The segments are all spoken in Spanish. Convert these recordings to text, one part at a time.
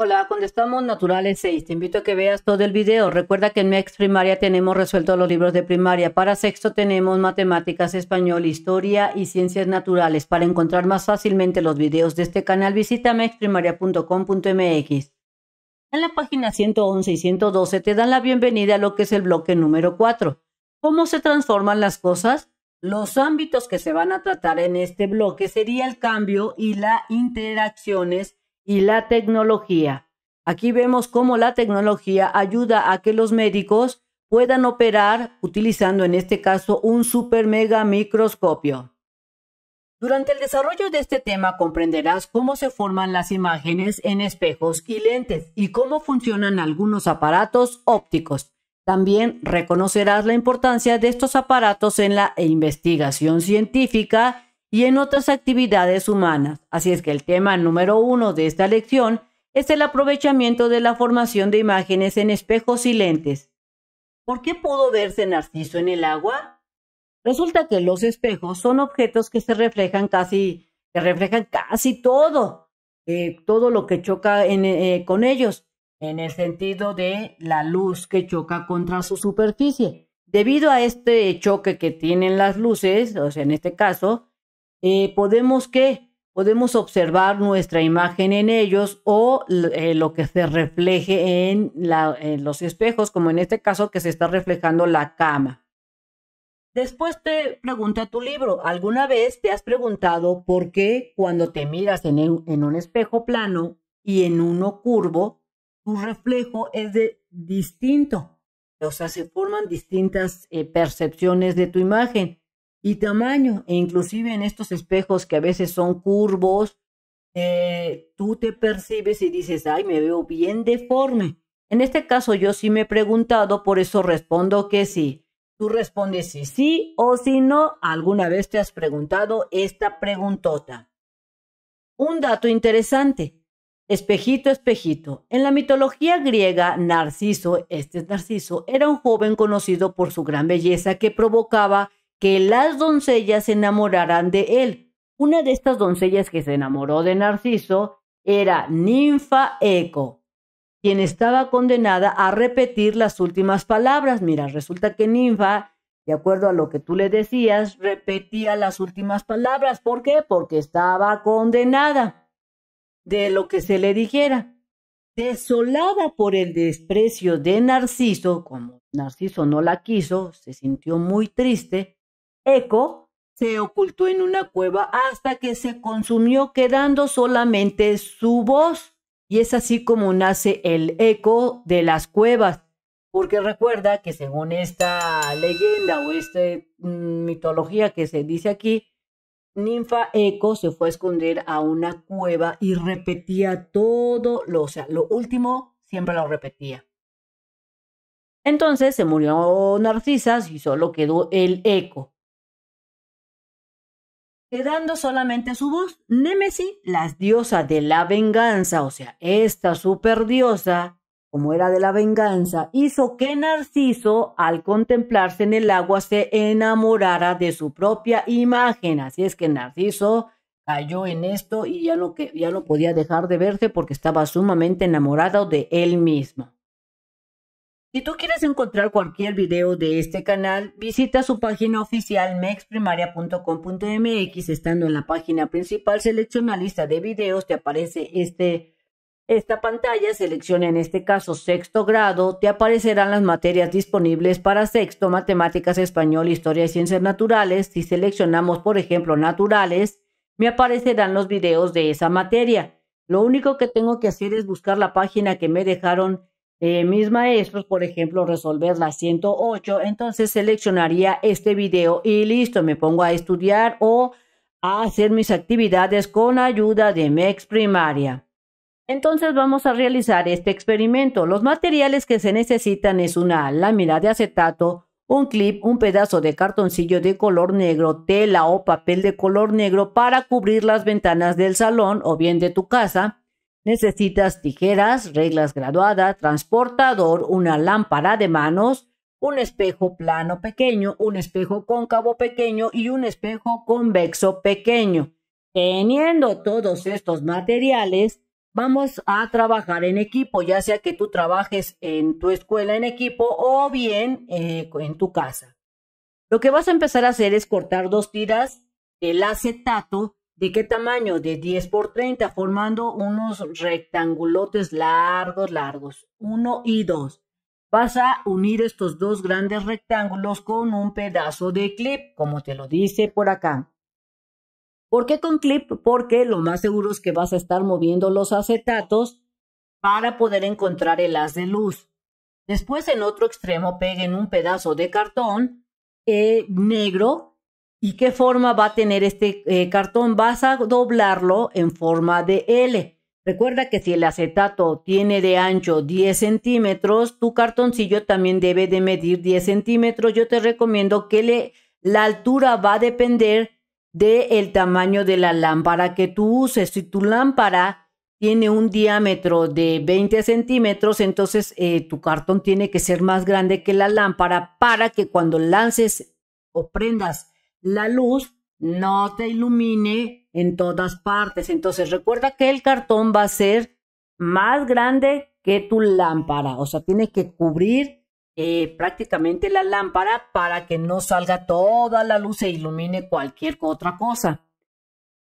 Hola, contestamos Naturales 6. Te invito a que veas todo el video. Recuerda que en Max primaria tenemos resueltos los libros de primaria. Para sexto tenemos matemáticas, español, historia y ciencias naturales. Para encontrar más fácilmente los videos de este canal, visita mexprimaria.com.mx. En la página 111 y 112 te dan la bienvenida a lo que es el bloque número 4. ¿Cómo se transforman las cosas? Los ámbitos que se van a tratar en este bloque sería el cambio y las interacciones y la tecnología. Aquí vemos cómo la tecnología ayuda a que los médicos puedan operar utilizando en este caso un super mega microscopio. Durante el desarrollo de este tema comprenderás cómo se forman las imágenes en espejos y lentes y cómo funcionan algunos aparatos ópticos. También reconocerás la importancia de estos aparatos en la investigación científica y en otras actividades humanas. Así es que el tema número uno de esta lección es el aprovechamiento de la formación de imágenes en espejos y lentes. ¿Por qué pudo verse Narciso en el agua? Resulta que los espejos son objetos que se reflejan casi, que reflejan casi todo, eh, todo lo que choca eh, con ellos, en el sentido de la luz que choca contra su superficie. Debido a este choque que tienen las luces, o sea, en este caso, eh, podemos qué? Podemos observar nuestra imagen en ellos o eh, lo que se refleje en, los espejos, como en este caso que se está reflejando la cama. Después te pregunta tu libro, ¿alguna vez te has preguntado por qué cuando te miras en, un espejo plano y en uno curvo, tu reflejo es de, distinto? O sea, se forman distintas eh, percepciones de tu imagen y tamaño. E inclusive en estos espejos que a veces son curvos, eh, tú te percibes y dices, ay, me veo bien deforme. En este caso yo sí me he preguntado, por eso respondo que sí. Tú respondes si sí o si no. ¿Alguna vez te has preguntado esta preguntota? Un dato interesante. Espejito, espejito. En la mitología griega, Narciso, este es Narciso, era un joven conocido por su gran belleza que provocaba que las doncellas se enamoraran de él. Una de estas doncellas que se enamoró de Narciso era Ninfa Eco, quien estaba condenada a repetir las últimas palabras. Mira, resulta que Ninfa, de acuerdo a lo que tú le decías, repetía las últimas palabras. ¿Por qué? Porque estaba condenada de lo que se le dijera. Desolada por el desprecio de Narciso, como Narciso no la quiso, se sintió muy triste Eco se ocultó en una cueva hasta que se consumió quedando solamente su voz. Y es así como nace el eco de las cuevas. Porque recuerda que según esta leyenda o esta mm, mitología que se dice aquí, Ninfa Eco se fue a esconder a una cueva y repetía todo lo, o sea, lo último siempre lo repetía. Entonces se murió Narcisa y solo quedó el eco quedando solamente su voz. Nemesis, la diosa de la venganza, o sea, esta superdiosa, como era de la venganza, hizo que Narciso, al contemplarse en el agua, se enamorara de su propia imagen. Así es que Narciso cayó en esto y ya no, ya no podía dejar de verse porque estaba sumamente enamorado de él mismo. Si tú quieres encontrar cualquier video de este canal, visita su página oficial mexprimaria.com.mx. Estando en la página principal, selecciona lista de videos, te aparece este, esta pantalla, selecciona en este caso sexto grado, te aparecerán las materias disponibles para sexto, matemáticas, español, historia y ciencias naturales. Si seleccionamos, por ejemplo, naturales, me aparecerán los videos de esa materia. Lo único que tengo que hacer es buscar la página que me dejaron eh, mis maestros, por ejemplo, resolver la 108, entonces seleccionaría este video y listo, me pongo a estudiar o a hacer mis actividades con ayuda de mex primaria. Entonces vamos a realizar este experimento. Los materiales que se necesitan es una lámina de acetato, un clip, un pedazo de cartoncillo de color negro, tela o papel de color negro para cubrir las ventanas del salón o bien de tu casa, Necesitas tijeras, reglas graduadas, transportador, una lámpara de manos, un espejo plano pequeño, un espejo cóncavo pequeño y un espejo convexo pequeño. Teniendo todos estos materiales, vamos a trabajar en equipo, ya sea que tú trabajes en tu escuela en equipo o bien eh, en tu casa. Lo que vas a empezar a hacer es cortar dos tiras del acetato ¿De qué tamaño? De 10 por 30, formando unos rectangulotes largos, largos, Uno y dos. Vas a unir estos dos grandes rectángulos con un pedazo de clip, como te lo dice por acá. ¿Por qué con clip? Porque lo más seguro es que vas a estar moviendo los acetatos para poder encontrar el haz de luz. Después en otro extremo peguen un pedazo de cartón eh, negro ¿Y qué forma va a tener este eh, cartón? Vas a doblarlo en forma de L. Recuerda que si el acetato tiene de ancho 10 centímetros, tu cartoncillo también debe de medir 10 centímetros. Yo te recomiendo que la altura va a depender del tamaño de la lámpara que tú uses. Si tu lámpara tiene un diámetro de 20 centímetros, entonces eh, tu cartón tiene que ser más grande que la lámpara para que cuando lances o prendas la luz no te ilumine en todas partes. Entonces recuerda que el cartón va a ser más grande que tu lámpara, o sea, tiene que cubrir eh, prácticamente la lámpara para que no salga toda la luz e ilumine cualquier otra cosa.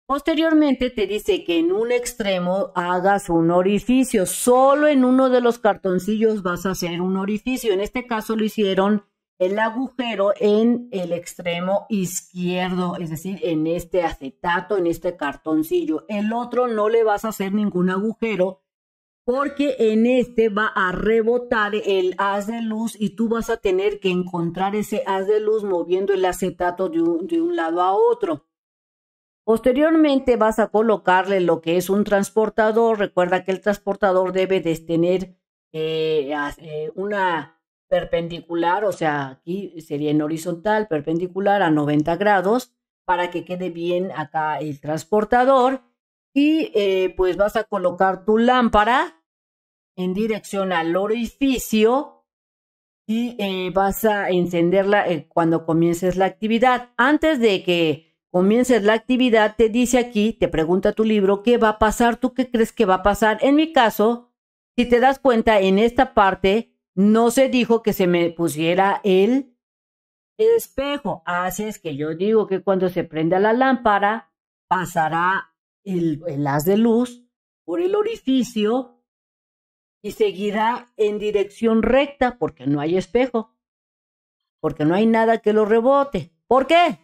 Posteriormente te dice que en un extremo hagas un orificio. Solo en uno de los cartoncillos vas a hacer un orificio. En este caso lo hicieron el agujero en el extremo izquierdo, es decir, en este acetato, en este cartoncillo. El otro no le vas a hacer ningún agujero porque en este va a rebotar el haz de luz y tú vas a tener que encontrar ese haz de luz moviendo el acetato de un, de un lado a otro. Posteriormente vas a colocarle lo que es un transportador. Recuerda que el transportador debe de tener eh, eh, una perpendicular, o sea, aquí sería en horizontal, perpendicular a 90 grados para que quede bien acá el transportador. Y eh, pues vas a colocar tu lámpara en dirección al orificio y eh, vas a encenderla eh, cuando comiences la actividad. Antes de que comiences la actividad, te dice aquí, te pregunta tu libro, ¿qué va a pasar? ¿Tú qué crees que va a pasar? En mi caso, si te das cuenta, en esta parte no se dijo que se me pusiera el espejo. es que yo digo que cuando se prenda la lámpara, pasará el, haz de luz por el orificio y seguirá en dirección recta porque no hay espejo, porque no hay nada que lo rebote. ¿Por qué?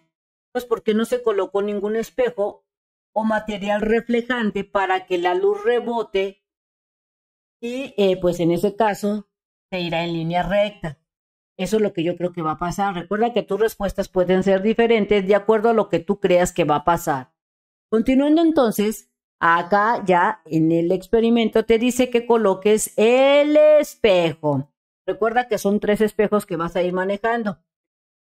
Pues porque no se colocó ningún espejo o material reflejante para que la luz rebote y eh, pues en ese caso se irá en línea recta. Eso es lo que yo creo que va a pasar. Recuerda que tus respuestas pueden ser diferentes de acuerdo a lo que tú creas que va a pasar. Continuando entonces, acá ya en el experimento te dice que coloques el espejo. Recuerda que son tres espejos que vas a ir manejando.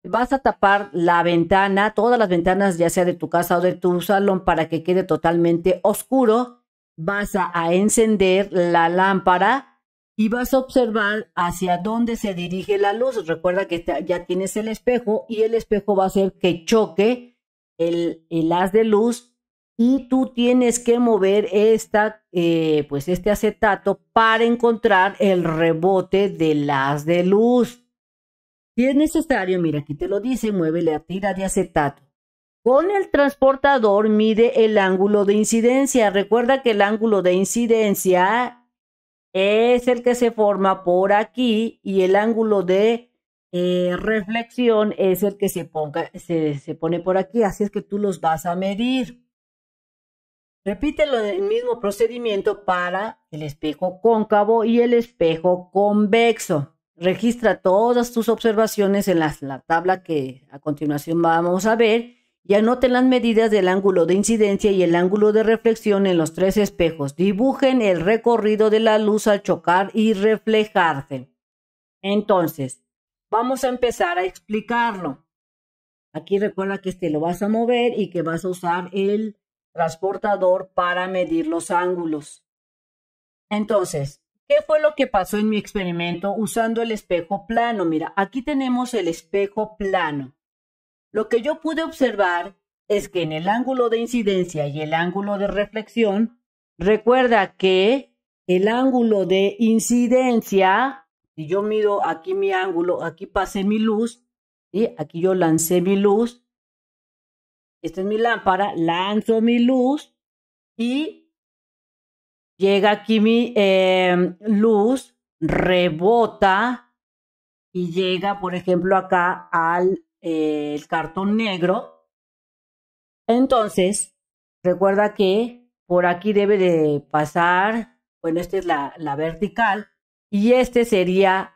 Vas a tapar la ventana, todas las ventanas, ya sea de tu casa o de tu salón, para que quede totalmente oscuro. Vas a encender la lámpara y vas a observar hacia dónde se dirige la luz. Recuerda que ya tienes el espejo y el espejo va a hacer que choque el, haz de luz y tú tienes que mover esta, eh, pues este acetato para encontrar el rebote del haz de luz. Si es necesario, mira, aquí te lo dice, mueve la tira de acetato. Con el transportador mide el ángulo de incidencia. Recuerda que el ángulo de incidencia es el que se forma por aquí y el ángulo de eh, reflexión es el que se, pone por aquí. Así es que tú los vas a medir. Repítelo el mismo procedimiento para el espejo cóncavo y el espejo convexo. Registra todas tus observaciones en la, tabla que a continuación vamos a ver y anoten las medidas del ángulo de incidencia y el ángulo de reflexión en los tres espejos. Dibujen el recorrido de la luz al chocar y reflejarse. Entonces, vamos a empezar a explicarlo. Aquí recuerda que este lo vas a mover y que vas a usar el transportador para medir los ángulos. Entonces, ¿qué fue lo que pasó en mi experimento usando el espejo plano? Mira, aquí tenemos el espejo plano. Lo que yo pude observar es que en el ángulo de incidencia y el ángulo de reflexión, recuerda que el ángulo de incidencia, si yo mido aquí mi ángulo, aquí pasé mi luz, aquí yo lancé mi luz, esta es mi lámpara, lanzo mi luz y llega aquí mi em, luz, rebota y llega, por ejemplo, acá al el cartón negro. Entonces, recuerda que por aquí debe de pasar, bueno, esta es la, vertical, y este sería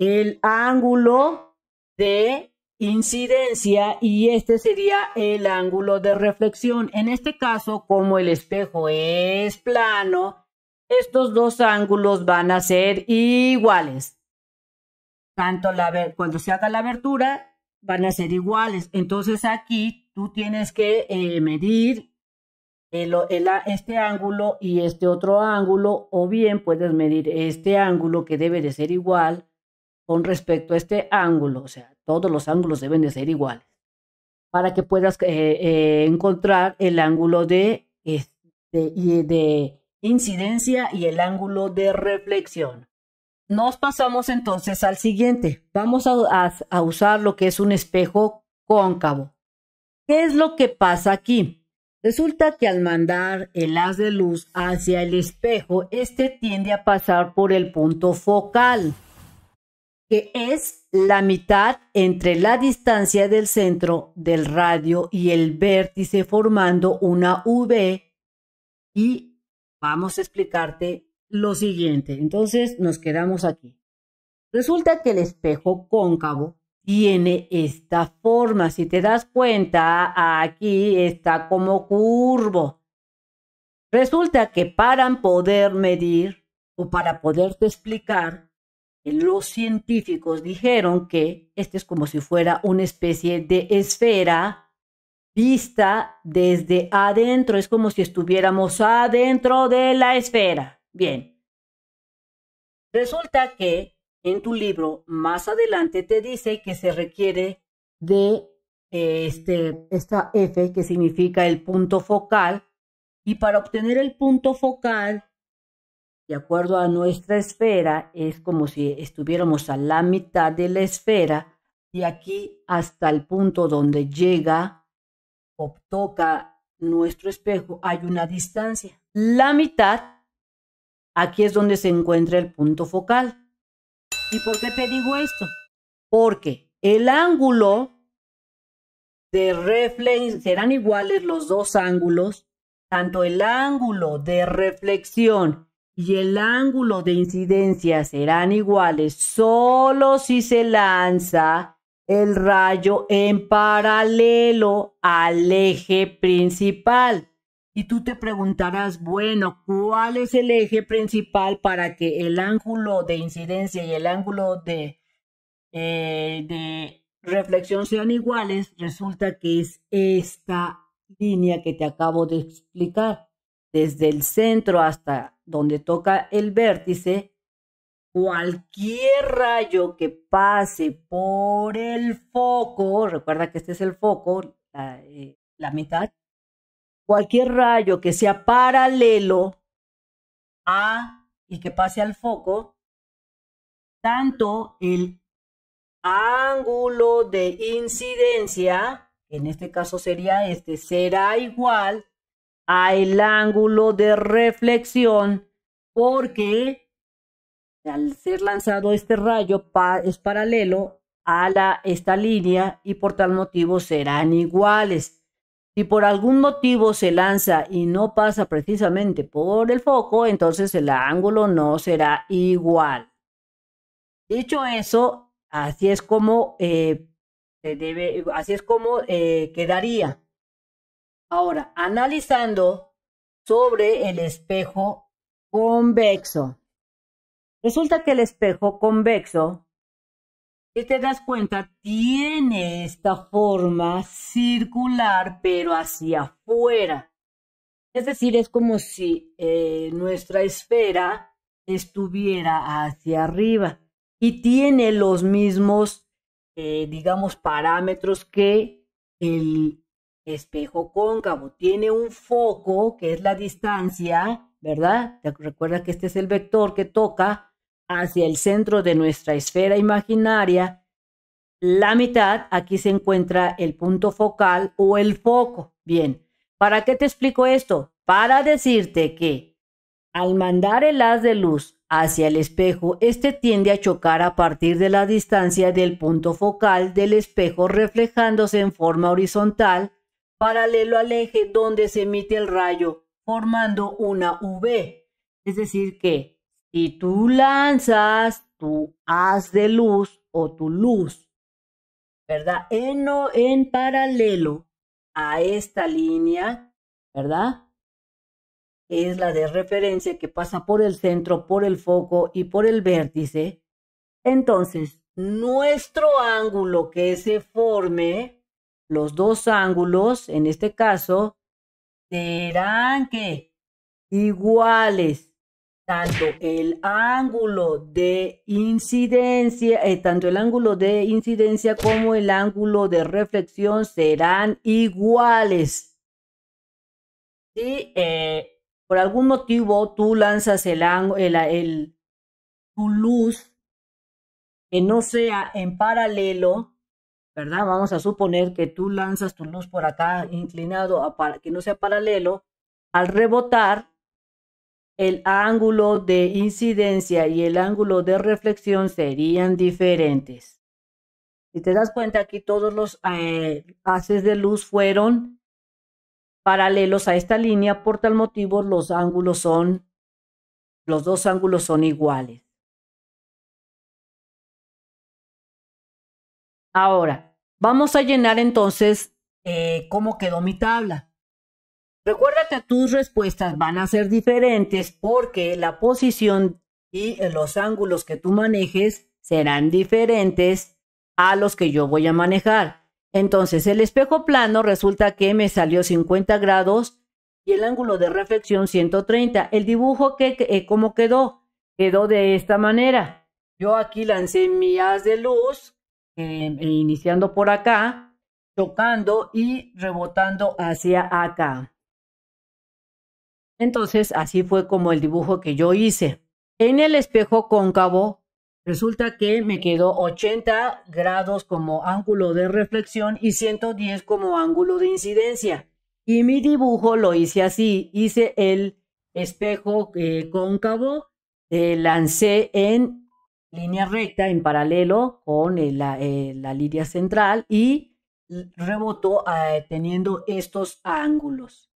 el ángulo de incidencia y este sería el ángulo de reflexión. En este caso, como el espejo es plano, estos dos ángulos van a ser iguales. Tanto cuando se haga la abertura, van a ser iguales. Entonces aquí tú tienes que eh, medir este ángulo y este otro ángulo, o bien puedes medir este ángulo que debe de ser igual con respecto a este ángulo, o sea, todos los ángulos deben de ser iguales, para que puedas eh, eh, encontrar el ángulo de, de incidencia y el ángulo de reflexión. Nos pasamos entonces al siguiente. Vamos a, usar lo que es un espejo cóncavo. ¿Qué es lo que pasa aquí? Resulta que al mandar el haz de luz hacia el espejo, este tiende a pasar por el punto focal, que es la mitad entre la distancia del centro del radio y el vértice formando una V y vamos a explicarte lo siguiente. Entonces nos quedamos aquí. Resulta que el espejo cóncavo tiene esta forma. Si te das cuenta, aquí está como curvo. Resulta que para poder medir o para poderte explicar, eh, los científicos dijeron que este es como si fuera una especie de esfera vista desde adentro. Es como si estuviéramos adentro de la esfera. Bien. Resulta que en tu libro más adelante te dice que se requiere de eh, este, esta F que significa el punto focal. Y para obtener el punto focal, de acuerdo a nuestra esfera, es como si estuviéramos a la mitad de la esfera, y aquí hasta el punto donde llega o toca nuestro espejo, hay una distancia. La mitad Aquí es donde se encuentra el punto focal. ¿Y por qué te digo esto? Porque el ángulo de reflexión, serán iguales los dos ángulos, tanto el ángulo de reflexión y el ángulo de incidencia serán iguales solo si se lanza el rayo en paralelo al eje principal. Y tú te preguntarás, bueno, ¿cuál es el eje principal para que el ángulo de incidencia y el ángulo de, eh, de reflexión sean iguales? Resulta que es esta línea que te acabo de explicar. Desde el centro hasta donde toca el vértice, cualquier rayo que pase por el foco, recuerda que este es el foco, la eh, mitad, cualquier rayo que sea paralelo a y que pase al foco, tanto el ángulo de incidencia, en este caso sería este, será igual al ángulo de reflexión porque al ser lanzado este rayo es paralelo a la, esta línea y por tal motivo serán iguales. Si por algún motivo se lanza y no pasa precisamente por el foco, entonces el ángulo no será igual. Dicho eso, así es como, eh, debe, así es como eh, quedaría. Ahora, analizando sobre el espejo convexo. Resulta que el espejo convexo te das cuenta, tiene esta forma circular, pero hacia afuera. Es decir, es como si eh, nuestra esfera estuviera hacia arriba y tiene los mismos, eh, digamos, parámetros que el espejo cóncavo. Tiene un foco, que es la distancia, ¿verdad? recuerda que este es el vector que toca hacia el centro de nuestra esfera imaginaria, la mitad, aquí se encuentra el punto focal o el foco. Bien, ¿para qué te explico esto? Para decirte que al mandar el haz de luz hacia el espejo, este tiende a chocar a partir de la distancia del punto focal del espejo reflejándose en forma horizontal paralelo al eje donde se emite el rayo, formando una V. Es decir, que y tú lanzas tu haz de luz o tu luz, ¿verdad? En, en paralelo a esta línea, ¿verdad? es la de referencia que pasa por el centro, por el foco y por el vértice. Entonces, nuestro ángulo que se forme, los dos ángulos en este caso, serán que iguales tanto el ángulo de incidencia, eh, tanto el ángulo de incidencia como el ángulo de reflexión serán iguales. Si eh, por algún motivo tú lanzas el, el, tu luz que no sea en paralelo, ¿verdad? Vamos a suponer que tú lanzas tu luz por acá inclinado que no sea paralelo, al rebotar el ángulo de incidencia y el ángulo de reflexión serían diferentes. Si te das cuenta, aquí todos los eh, haces de luz fueron paralelos a esta línea, por tal motivo los ángulos son, los dos ángulos son iguales. Ahora, vamos a llenar entonces eh, cómo quedó mi tabla que tus respuestas van a ser diferentes porque la posición y los ángulos que tú manejes serán diferentes a los que yo voy a manejar. Entonces, el espejo plano resulta que me salió 50 grados y el ángulo de reflexión 130. El dibujo, que, eh, ¿cómo quedó? Quedó de esta manera. Yo aquí lancé mi haz de luz, em, iniciando por acá, tocando y rebotando hacia acá. Entonces, así fue como el dibujo que yo hice. En el espejo cóncavo, resulta que me quedó 80 grados como ángulo de reflexión y 110 como ángulo de incidencia. Y mi dibujo lo hice así, hice el espejo eh, cóncavo, eh, lancé en línea recta, en paralelo con eh, la, línea central y rebotó teniendo estos ángulos.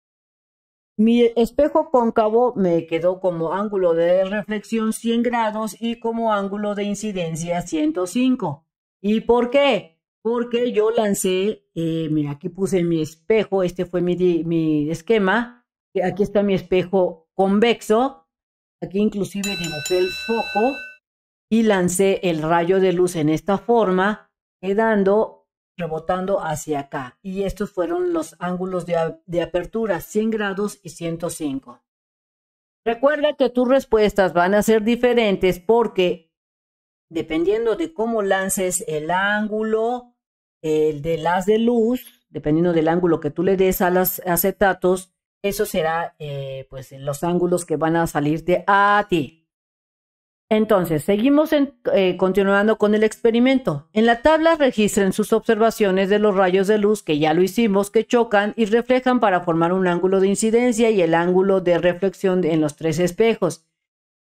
Mi espejo cóncavo me quedó como ángulo de reflexión 100 grados y como ángulo de incidencia 105. ¿Y por qué? Porque yo lancé, eh, mira, aquí puse mi espejo, este fue mi, mi esquema, aquí está mi espejo convexo, aquí inclusive dibujé el foco y lancé el rayo de luz en esta forma, quedando rebotando hacia acá. Y estos fueron los ángulos de, apertura, 100 grados y 105. Recuerda que tus respuestas van a ser diferentes porque dependiendo de cómo lances el ángulo, el de las de luz, dependiendo del ángulo que tú le des a los acetatos, eso será eh, pues los ángulos que van a salirte a ti. Entonces, seguimos eh, continuando con el experimento. En la tabla registren sus observaciones de los rayos de luz, que ya lo hicimos, que chocan y reflejan para formar un ángulo de incidencia y el ángulo de reflexión en los tres espejos.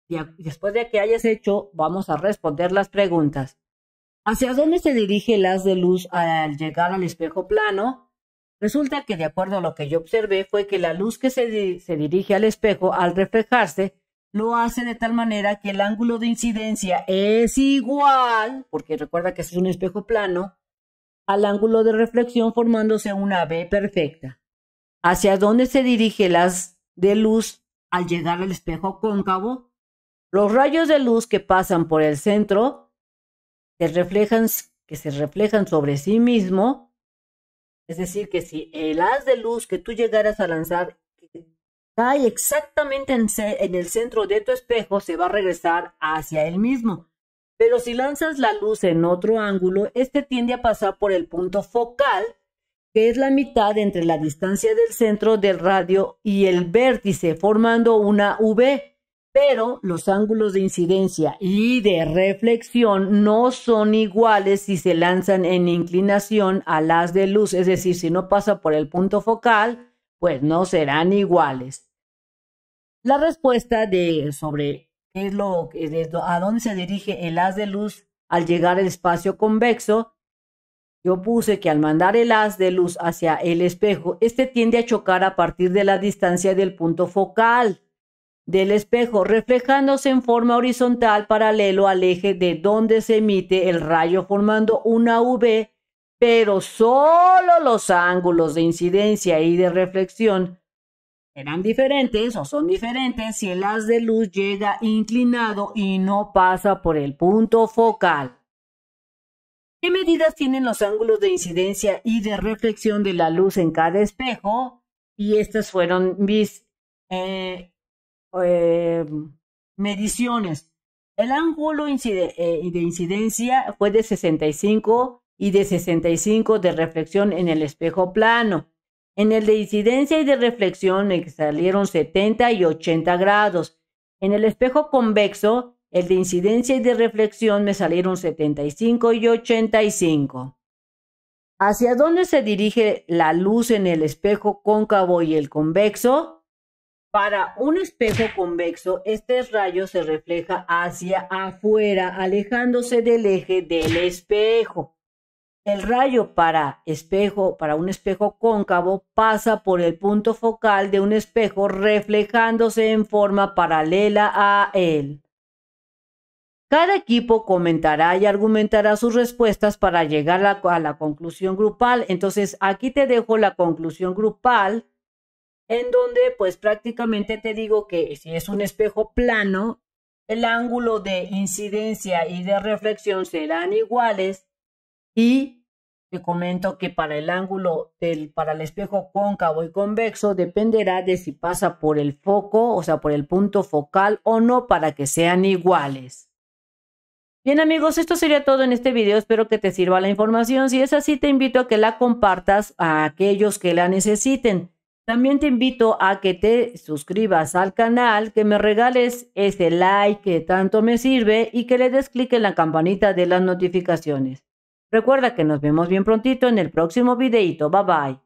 Y después de que hayas hecho, vamos a responder las preguntas. ¿Hacia dónde se dirige el haz de luz al llegar al espejo plano? Resulta que, de acuerdo a lo que yo observé, fue que la luz que se dirige al espejo al reflejarse lo hace de tal manera que el ángulo de incidencia es igual, porque recuerda que es un espejo plano, al ángulo de reflexión formándose una B perfecta. ¿Hacia dónde se dirige haz de luz al llegar al espejo cóncavo? Los rayos de luz que pasan por el centro se reflejan, que se reflejan sobre sí mismo, es decir, que si el haz de luz que tú llegaras a lanzar cae exactamente en, el centro de tu espejo, se va a regresar hacia él mismo. Pero si lanzas la luz en otro ángulo, este tiende a pasar por el punto focal, que es la mitad entre la distancia del centro del radio y el vértice, formando una V. Pero los ángulos de incidencia y de reflexión no son iguales si se lanzan en inclinación a las de luz, es decir, si no pasa por el punto focal, pues no serán iguales. La respuesta de sobre qué es lo a dónde se dirige el haz de luz al llegar al espacio convexo, yo puse que al mandar el haz de luz hacia el espejo, este tiende a chocar a partir de la distancia del punto focal del espejo, reflejándose en forma horizontal paralelo al eje de donde se emite el rayo, formando una V pero solo los ángulos de incidencia y de reflexión eran diferentes o son diferentes si el haz de luz llega inclinado y no pasa por el punto focal. ¿Qué medidas tienen los ángulos de incidencia y de reflexión de la luz en cada espejo? Y estas fueron mis eh, eh, mediciones. El ángulo eh, de incidencia fue de 65 y de 65 de reflexión en el espejo plano. En el de incidencia y de reflexión me salieron 70 y 80 grados. En el espejo convexo, el de incidencia y de reflexión me salieron 75 y 85. ¿Hacia dónde se dirige la luz en el espejo cóncavo y el convexo? Para un espejo convexo, este rayo se refleja hacia afuera, alejándose del eje del espejo el rayo para espejo, para un espejo cóncavo, pasa por el punto focal de un espejo reflejándose en forma paralela a él. Cada equipo comentará y argumentará sus respuestas para llegar a la, a la conclusión grupal. Entonces, aquí te dejo la conclusión grupal, en donde pues prácticamente te digo que si es un espejo plano, el ángulo de incidencia y de reflexión serán iguales y te comento que para el ángulo del, para el espejo cóncavo y convexo dependerá de si pasa por el foco, o sea, por el punto focal o no para que sean iguales. Bien amigos, esto sería todo en este video, espero que te sirva la información, si es así te invito a que la compartas a aquellos que la necesiten. También te invito a que te suscribas al canal, que me regales ese like que tanto me sirve y que le des clic en la campanita de las notificaciones. Recuerda que nos vemos bien prontito en el próximo videito. Bye bye.